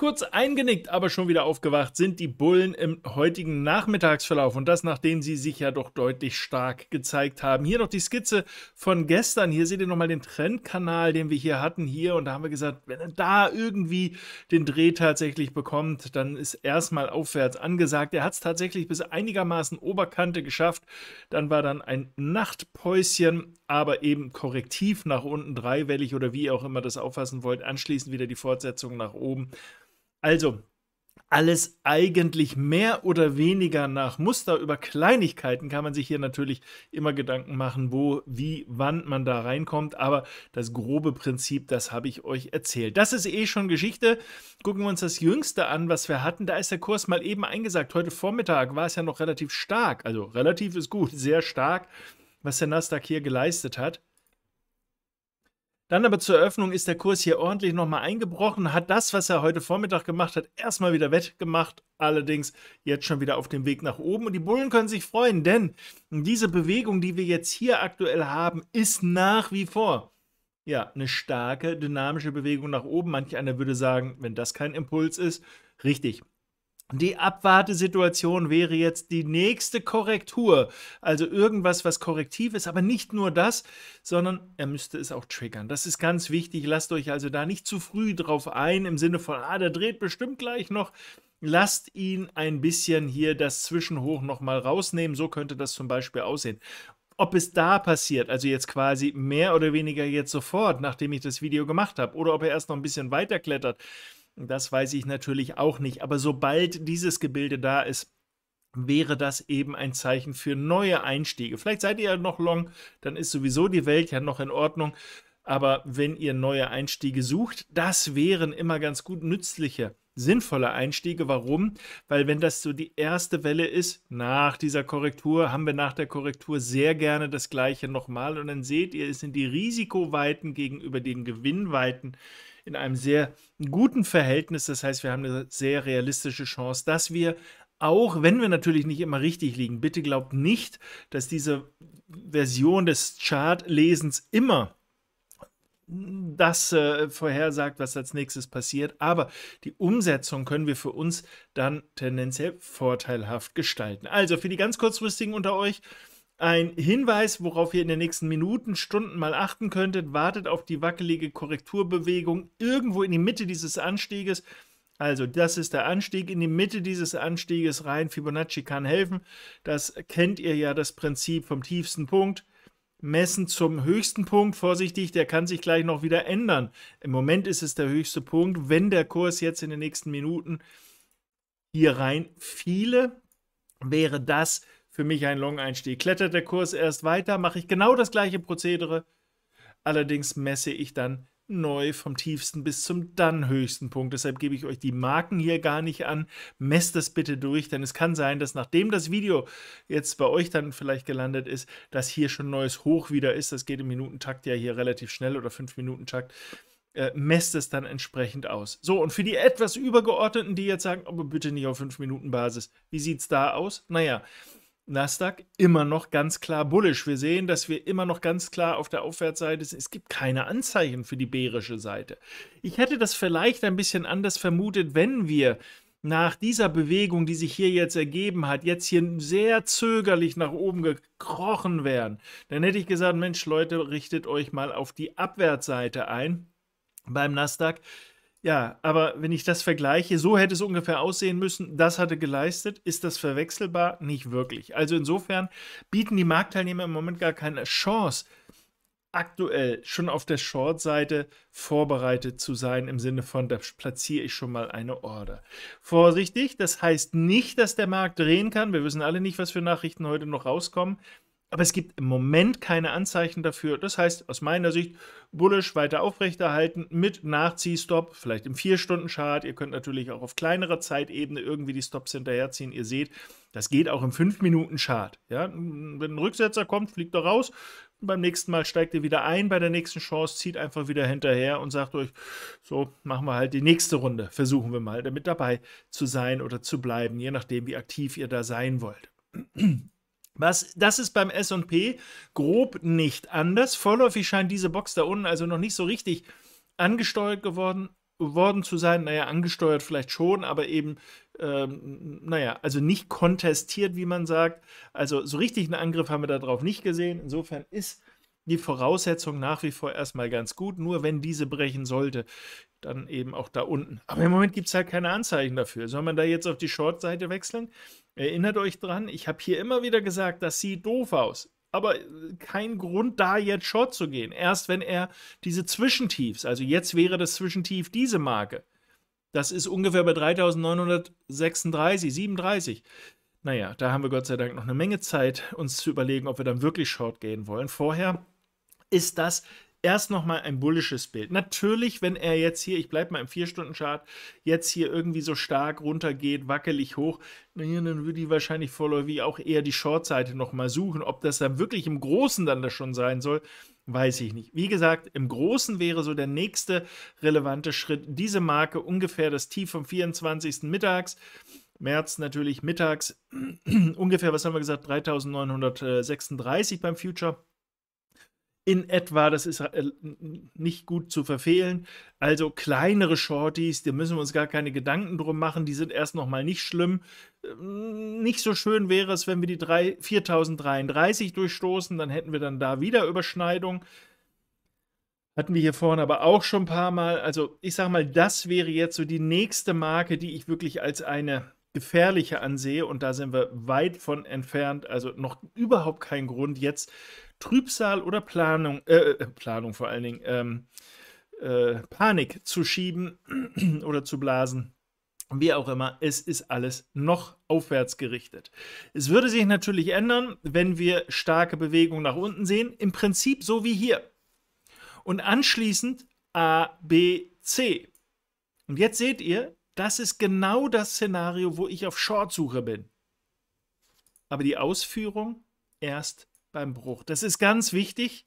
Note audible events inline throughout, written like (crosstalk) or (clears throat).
Kurz eingenickt, aber schon wieder aufgewacht sind die Bullen im heutigen Nachmittagsverlauf und das nachdem sie sich ja doch deutlich stark gezeigt haben. Hier noch die Skizze von gestern. Hier seht ihr nochmal den Trendkanal, den wir hier hatten hier und da haben wir gesagt, wenn er da irgendwie den Dreh tatsächlich bekommt, dann ist erstmal aufwärts angesagt. Er hat es tatsächlich bis einigermaßen Oberkante geschafft. Dann war dann ein Nachtpäuschen, aber eben korrektiv nach unten dreiwellig oder wie ihr auch immer das auffassen wollt. Anschließend wieder die Fortsetzung nach oben. Also, alles eigentlich mehr oder weniger nach Muster. Über Kleinigkeiten kann man sich hier natürlich immer Gedanken machen, wo, wie, wann man da reinkommt. Aber das grobe Prinzip, das habe ich euch erzählt. Das ist eh schon Geschichte. Gucken wir uns das Jüngste an, was wir hatten. Da ist der Kurs mal eben eingesagt. Heute Vormittag war es ja noch relativ stark. Also relativ ist gut, sehr stark, was der Nasdaq hier geleistet hat. Dann aber zur Eröffnung ist der Kurs hier ordentlich nochmal eingebrochen, hat das, was er heute Vormittag gemacht hat, erstmal wieder wettgemacht, allerdings jetzt schon wieder auf dem Weg nach oben. Und die Bullen können sich freuen, denn diese Bewegung, die wir jetzt hier aktuell haben, ist nach wie vor ja, eine starke dynamische Bewegung nach oben. Manch einer würde sagen, wenn das kein Impuls ist, richtig, die Abwartesituation wäre jetzt die nächste Korrektur. Also irgendwas, was korrektiv ist, aber nicht nur das, sondern er müsste es auch triggern. Das ist ganz wichtig. Lasst euch also da nicht zu früh drauf ein, im Sinne von, ah, der dreht bestimmt gleich noch. Lasst ihn ein bisschen hier das Zwischenhoch nochmal rausnehmen. So könnte das zum Beispiel aussehen ob es da passiert, also jetzt quasi mehr oder weniger jetzt sofort, nachdem ich das Video gemacht habe, oder ob er erst noch ein bisschen weiter klettert, das weiß ich natürlich auch nicht. Aber sobald dieses Gebilde da ist, wäre das eben ein Zeichen für neue Einstiege. Vielleicht seid ihr ja noch long, dann ist sowieso die Welt ja noch in Ordnung. Aber wenn ihr neue Einstiege sucht, das wären immer ganz gut nützliche, sinnvolle Einstiege. Warum? Weil wenn das so die erste Welle ist, nach dieser Korrektur, haben wir nach der Korrektur sehr gerne das gleiche nochmal. Und dann seht ihr, es sind die Risikoweiten gegenüber den Gewinnweiten in einem sehr guten Verhältnis. Das heißt, wir haben eine sehr realistische Chance, dass wir auch wenn wir natürlich nicht immer richtig liegen, bitte glaubt nicht, dass diese Version des Chartlesens immer das äh, vorhersagt, was als nächstes passiert. Aber die Umsetzung können wir für uns dann tendenziell vorteilhaft gestalten. Also für die ganz kurzfristigen unter euch, ein Hinweis, worauf ihr in den nächsten Minuten, Stunden mal achten könntet, wartet auf die wackelige Korrekturbewegung irgendwo in die Mitte dieses Anstieges. Also das ist der Anstieg. In die Mitte dieses Anstieges rein Fibonacci kann helfen. Das kennt ihr ja, das Prinzip vom tiefsten Punkt. Messen zum höchsten Punkt, vorsichtig, der kann sich gleich noch wieder ändern. Im Moment ist es der höchste Punkt. Wenn der Kurs jetzt in den nächsten Minuten hier rein fiele, wäre das für mich ein Long-Einstieg. Klettert der Kurs erst weiter, mache ich genau das gleiche Prozedere. Allerdings messe ich dann neu vom tiefsten bis zum dann höchsten Punkt. Deshalb gebe ich euch die Marken hier gar nicht an. Messt das bitte durch, denn es kann sein, dass nachdem das Video jetzt bei euch dann vielleicht gelandet ist, dass hier schon neues Hoch wieder ist. Das geht im Minutentakt ja hier relativ schnell oder 5-Minuten-Takt. Äh, messt es dann entsprechend aus. So, und für die etwas Übergeordneten, die jetzt sagen, aber bitte nicht auf 5-Minuten-Basis, wie sieht es da aus? Naja, Nasdaq immer noch ganz klar bullisch. Wir sehen, dass wir immer noch ganz klar auf der Aufwärtsseite sind. Es gibt keine Anzeichen für die bärische Seite. Ich hätte das vielleicht ein bisschen anders vermutet, wenn wir nach dieser Bewegung, die sich hier jetzt ergeben hat, jetzt hier sehr zögerlich nach oben gekrochen wären. Dann hätte ich gesagt, Mensch Leute, richtet euch mal auf die Abwärtsseite ein beim Nasdaq. Ja, aber wenn ich das vergleiche, so hätte es ungefähr aussehen müssen, das hatte geleistet, ist das verwechselbar? Nicht wirklich. Also insofern bieten die Marktteilnehmer im Moment gar keine Chance, aktuell schon auf der Short-Seite vorbereitet zu sein, im Sinne von, da platziere ich schon mal eine Order. Vorsichtig, das heißt nicht, dass der Markt drehen kann. Wir wissen alle nicht, was für Nachrichten heute noch rauskommen. Aber es gibt im Moment keine Anzeichen dafür. Das heißt, aus meiner Sicht, bullisch weiter aufrechterhalten mit Nachziehstopp, vielleicht im 4-Stunden-Chart. Ihr könnt natürlich auch auf kleinerer Zeitebene irgendwie die Stops hinterherziehen. Ihr seht, das geht auch im 5-Minuten-Chart. Ja, wenn ein Rücksetzer kommt, fliegt er raus. Beim nächsten Mal steigt ihr wieder ein, bei der nächsten Chance zieht einfach wieder hinterher und sagt euch, so machen wir halt die nächste Runde. Versuchen wir mal damit dabei zu sein oder zu bleiben, je nachdem, wie aktiv ihr da sein wollt. Was, das ist beim SP grob nicht anders. Vorläufig scheint diese Box da unten also noch nicht so richtig angesteuert geworden, worden zu sein. Naja, angesteuert vielleicht schon, aber eben, ähm, naja, also nicht kontestiert, wie man sagt. Also so richtig einen Angriff haben wir darauf nicht gesehen. Insofern ist die Voraussetzung nach wie vor erstmal ganz gut. Nur wenn diese brechen sollte, dann eben auch da unten. Aber im Moment gibt es halt keine Anzeichen dafür. Soll man da jetzt auf die Short-Seite wechseln? Erinnert euch dran, ich habe hier immer wieder gesagt, das sieht doof aus. Aber äh, kein Grund, da jetzt Short zu gehen. Erst wenn er diese Zwischentiefs, also jetzt wäre das Zwischentief diese Marke. Das ist ungefähr bei 3936, 37. Naja, da haben wir Gott sei Dank noch eine Menge Zeit, uns zu überlegen, ob wir dann wirklich Short gehen wollen. Vorher ist das erst nochmal ein bullisches Bild. Natürlich, wenn er jetzt hier, ich bleibe mal im 4-Stunden-Chart, jetzt hier irgendwie so stark runtergeht, wackelig hoch, dann würde ich wahrscheinlich vorläufig auch eher die Short-Seite nochmal suchen. Ob das dann wirklich im Großen dann das schon sein soll, weiß ich nicht. Wie gesagt, im Großen wäre so der nächste relevante Schritt diese Marke ungefähr das Tief vom 24. Mittags. März natürlich mittags (clears throat) ungefähr, was haben wir gesagt, 3936 beim Future in etwa, das ist äh, nicht gut zu verfehlen. Also kleinere Shorties, da müssen wir uns gar keine Gedanken drum machen, die sind erst nochmal nicht schlimm. Ähm, nicht so schön wäre es, wenn wir die 4033 durchstoßen, dann hätten wir dann da wieder Überschneidung. Hatten wir hier vorne aber auch schon ein paar Mal. Also ich sage mal, das wäre jetzt so die nächste Marke, die ich wirklich als eine gefährliche ansehe und da sind wir weit von entfernt. Also noch überhaupt kein Grund jetzt Trübsal oder Planung, äh, äh, Planung vor allen Dingen, ähm, äh, Panik zu schieben (clears throat) oder zu blasen. Wie auch immer, es ist alles noch aufwärts gerichtet. Es würde sich natürlich ändern, wenn wir starke Bewegung nach unten sehen, im Prinzip so wie hier. Und anschließend A, B, C. Und jetzt seht ihr, das ist genau das Szenario, wo ich auf Shortsuche bin. Aber die Ausführung erst beim Bruch. Das ist ganz wichtig,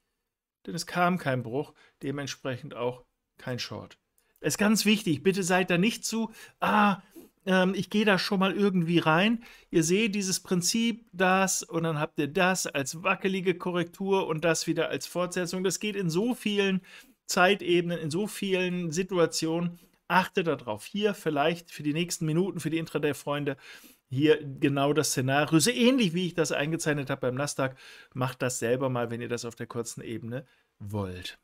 denn es kam kein Bruch, dementsprechend auch kein Short. Das ist ganz wichtig. Bitte seid da nicht zu, ah, ähm, ich gehe da schon mal irgendwie rein. Ihr seht dieses Prinzip, das und dann habt ihr das als wackelige Korrektur und das wieder als Fortsetzung. Das geht in so vielen Zeitebenen, in so vielen Situationen. Achtet darauf. Hier vielleicht für die nächsten Minuten, für die Intraday-Freunde, hier genau das Szenario, so ähnlich wie ich das eingezeichnet habe beim Nasdaq. Macht das selber mal, wenn ihr das auf der kurzen Ebene wollt.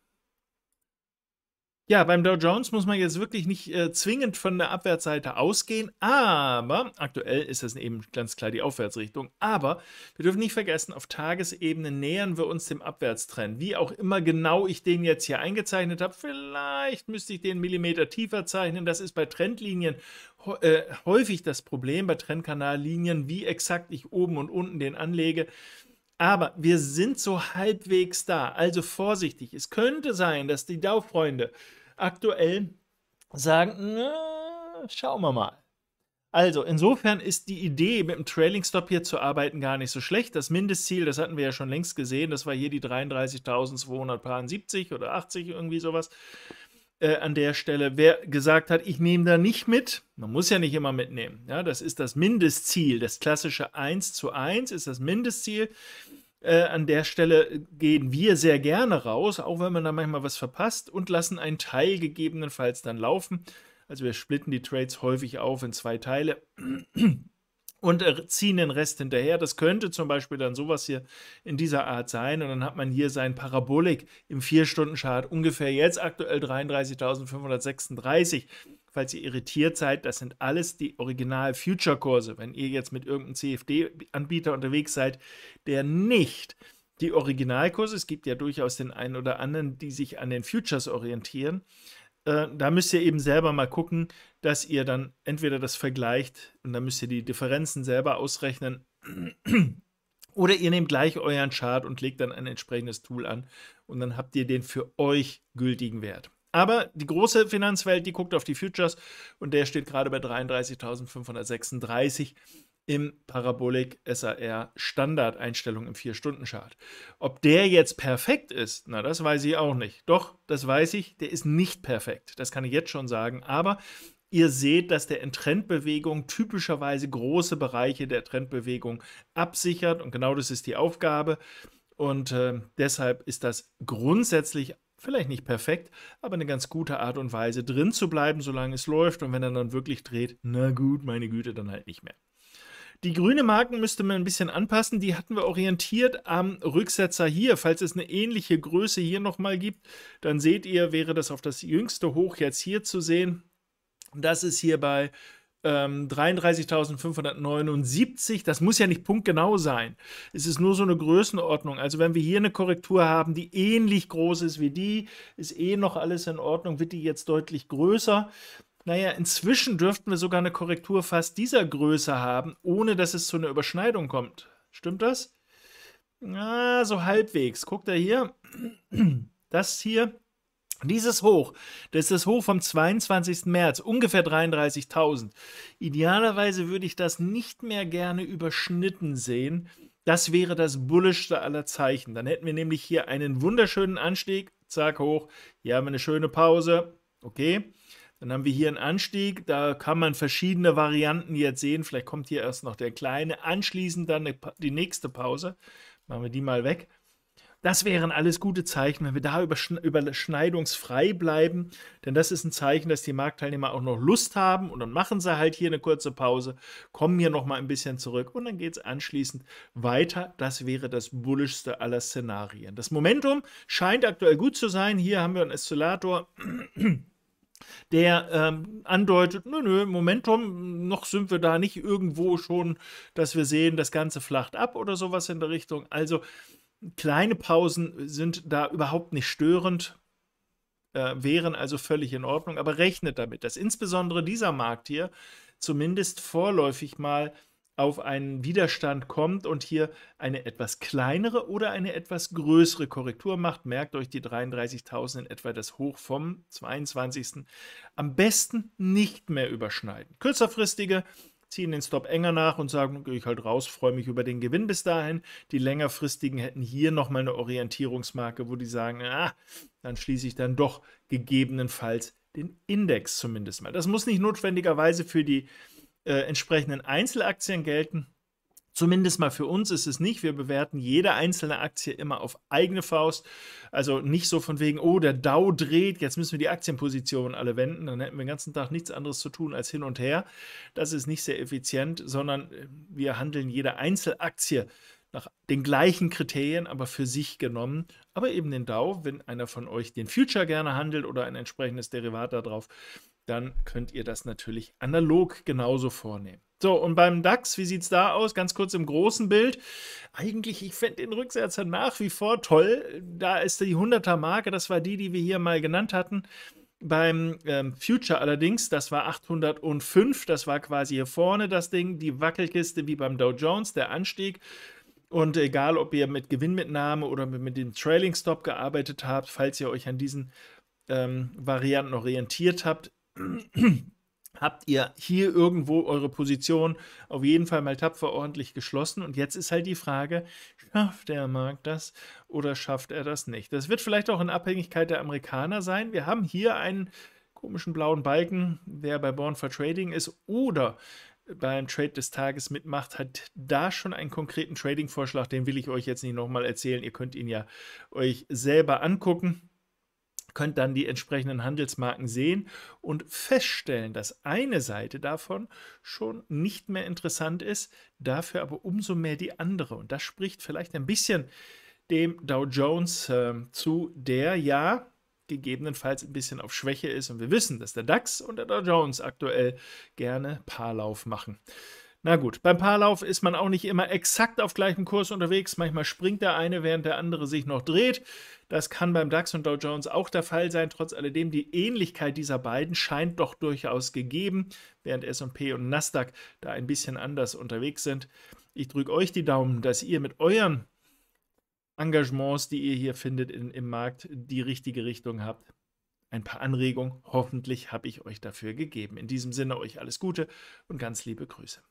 Ja, beim Dow Jones muss man jetzt wirklich nicht äh, zwingend von der Abwärtsseite ausgehen, aber aktuell ist das eben ganz klar die Aufwärtsrichtung. Aber wir dürfen nicht vergessen, auf Tagesebene nähern wir uns dem Abwärtstrend. Wie auch immer genau ich den jetzt hier eingezeichnet habe, vielleicht müsste ich den Millimeter tiefer zeichnen. Das ist bei Trendlinien äh, häufig das Problem, bei Trendkanallinien, wie exakt ich oben und unten den anlege. Aber wir sind so halbwegs da. Also vorsichtig. Es könnte sein, dass die DAO-Freunde aktuell sagen, na, schauen wir mal. Also, insofern ist die Idee, mit dem Trailing Stop hier zu arbeiten, gar nicht so schlecht. Das Mindestziel, das hatten wir ja schon längst gesehen, das war hier die 33.270 oder 80, irgendwie sowas äh, an der Stelle, wer gesagt hat, ich nehme da nicht mit, man muss ja nicht immer mitnehmen. Ja, das ist das Mindestziel. Das klassische 1 zu 1 ist das Mindestziel. Äh, an der Stelle gehen wir sehr gerne raus, auch wenn man da manchmal was verpasst und lassen einen Teil gegebenenfalls dann laufen. Also wir splitten die Trades häufig auf in zwei Teile und äh, ziehen den Rest hinterher. Das könnte zum Beispiel dann sowas hier in dieser Art sein. Und dann hat man hier sein Parabolik im 4-Stunden-Chart ungefähr jetzt aktuell 33.536. Falls ihr irritiert seid, das sind alles die Original-Future-Kurse. Wenn ihr jetzt mit irgendeinem CFD-Anbieter unterwegs seid, der nicht die Originalkurse, es gibt ja durchaus den einen oder anderen, die sich an den Futures orientieren, äh, da müsst ihr eben selber mal gucken, dass ihr dann entweder das vergleicht und dann müsst ihr die Differenzen selber ausrechnen. (clears throat) Oder ihr nehmt gleich euren Chart und legt dann ein entsprechendes Tool an und dann habt ihr den für euch gültigen Wert. Aber die große Finanzwelt, die guckt auf die Futures und der steht gerade bei 33.536 im Parabolik SAR Standardeinstellung im 4-Stunden-Chart. Ob der jetzt perfekt ist, na, das weiß ich auch nicht. Doch, das weiß ich, der ist nicht perfekt. Das kann ich jetzt schon sagen. Aber ihr seht, dass der in Trendbewegung typischerweise große Bereiche der Trendbewegung absichert. Und genau das ist die Aufgabe. Und äh, deshalb ist das grundsätzlich vielleicht nicht perfekt, aber eine ganz gute Art und Weise, drin zu bleiben, solange es läuft. Und wenn er dann wirklich dreht, na gut, meine Güte, dann halt nicht mehr. Die grüne Marken müsste man ein bisschen anpassen. Die hatten wir orientiert am Rücksetzer hier. Falls es eine ähnliche Größe hier nochmal gibt, dann seht ihr, wäre das auf das jüngste Hoch jetzt hier zu sehen. Das ist hier bei ähm, 33.579. Das muss ja nicht punktgenau sein. Es ist nur so eine Größenordnung. Also wenn wir hier eine Korrektur haben, die ähnlich groß ist wie die, ist eh noch alles in Ordnung, wird die jetzt deutlich größer. Naja, inzwischen dürften wir sogar eine Korrektur fast dieser Größe haben, ohne dass es zu einer Überschneidung kommt. Stimmt das? Na, so halbwegs. Guckt er hier. (clears throat) Das hier. Dieses Hoch, das ist das Hoch vom 22. März, ungefähr 33.000. Idealerweise würde ich das nicht mehr gerne überschnitten sehen. Das wäre das bullischste aller Zeichen. Dann hätten wir nämlich hier einen wunderschönen Anstieg, zack hoch. Hier haben wir eine schöne Pause, okay. Dann haben wir hier einen Anstieg, da kann man verschiedene Varianten jetzt sehen. Vielleicht kommt hier erst noch der kleine, anschließend dann die nächste Pause. Machen wir die mal weg. Das wären alles gute Zeichen, wenn wir da überschneidungsfrei bleiben, denn das ist ein Zeichen, dass die Marktteilnehmer auch noch Lust haben und dann machen sie halt hier eine kurze Pause, kommen hier nochmal ein bisschen zurück und dann geht es anschließend weiter. Das wäre das bullischste aller Szenarien. Das Momentum scheint aktuell gut zu sein. Hier haben wir einen Oszillator der ähm, andeutet, nö, nö, Momentum, noch sind wir da nicht irgendwo schon, dass wir sehen, das Ganze flacht ab oder sowas in der Richtung. Also kleine Pausen sind da überhaupt nicht störend, äh, wären also völlig in Ordnung, aber rechnet damit, dass insbesondere dieser Markt hier zumindest vorläufig mal auf einen Widerstand kommt und hier eine etwas kleinere oder eine etwas größere Korrektur macht, merkt euch die 33.000 in etwa das Hoch vom 22. Am besten nicht mehr überschneiden. Kürzerfristige ziehen den Stop enger nach und sagen, gehe ich halt raus, freue mich über den Gewinn bis dahin. Die längerfristigen hätten hier nochmal eine Orientierungsmarke, wo die sagen, ah, dann schließe ich dann doch gegebenenfalls den Index zumindest mal. Das muss nicht notwendigerweise für die äh, entsprechenden Einzelaktien gelten. Zumindest mal für uns ist es nicht. Wir bewerten jede einzelne Aktie immer auf eigene Faust. Also nicht so von wegen, oh, der Dow dreht, jetzt müssen wir die Aktienpositionen alle wenden. Dann hätten wir den ganzen Tag nichts anderes zu tun als hin und her. Das ist nicht sehr effizient, sondern äh, wir handeln jede Einzelaktie nach den gleichen Kriterien, aber für sich genommen. Aber eben den Dow, wenn einer von euch den Future gerne handelt oder ein entsprechendes Derivat darauf, dann könnt ihr das natürlich analog genauso vornehmen. So, und beim DAX, wie sieht es da aus? Ganz kurz im großen Bild. Eigentlich, ich fände den Rücksetzer halt nach wie vor toll. Da ist die 100er-Marke, das war die, die wir hier mal genannt hatten. Beim ähm, Future allerdings, das war 805, das war quasi hier vorne das Ding, die Wackelkiste wie beim Dow Jones, der Anstieg. Und egal, ob ihr mit Gewinnmitnahme oder mit, mit dem Trailing Stop gearbeitet habt, falls ihr euch an diesen ähm, Varianten orientiert habt, habt ihr hier irgendwo eure Position auf jeden Fall mal tapfer ordentlich geschlossen. Und jetzt ist halt die Frage, schafft der Markt das oder schafft er das nicht? Das wird vielleicht auch in Abhängigkeit der Amerikaner sein. Wir haben hier einen komischen blauen Balken, der bei Born for Trading ist oder beim Trade des Tages mitmacht, hat da schon einen konkreten Trading-Vorschlag. Den will ich euch jetzt nicht nochmal erzählen. Ihr könnt ihn ja euch selber angucken könnt dann die entsprechenden Handelsmarken sehen und feststellen, dass eine Seite davon schon nicht mehr interessant ist, dafür aber umso mehr die andere. Und das spricht vielleicht ein bisschen dem Dow Jones äh, zu, der ja gegebenenfalls ein bisschen auf Schwäche ist. Und wir wissen, dass der DAX und der Dow Jones aktuell gerne Paarlauf machen. Na gut, beim Paarlauf ist man auch nicht immer exakt auf gleichem Kurs unterwegs. Manchmal springt der eine, während der andere sich noch dreht. Das kann beim DAX und Dow Jones auch der Fall sein. Trotz alledem, die Ähnlichkeit dieser beiden scheint doch durchaus gegeben, während SP und Nasdaq da ein bisschen anders unterwegs sind. Ich drücke euch die Daumen, dass ihr mit euren Engagements, die ihr hier findet in, im Markt, die richtige Richtung habt. Ein paar Anregungen, hoffentlich habe ich euch dafür gegeben. In diesem Sinne euch alles Gute und ganz liebe Grüße.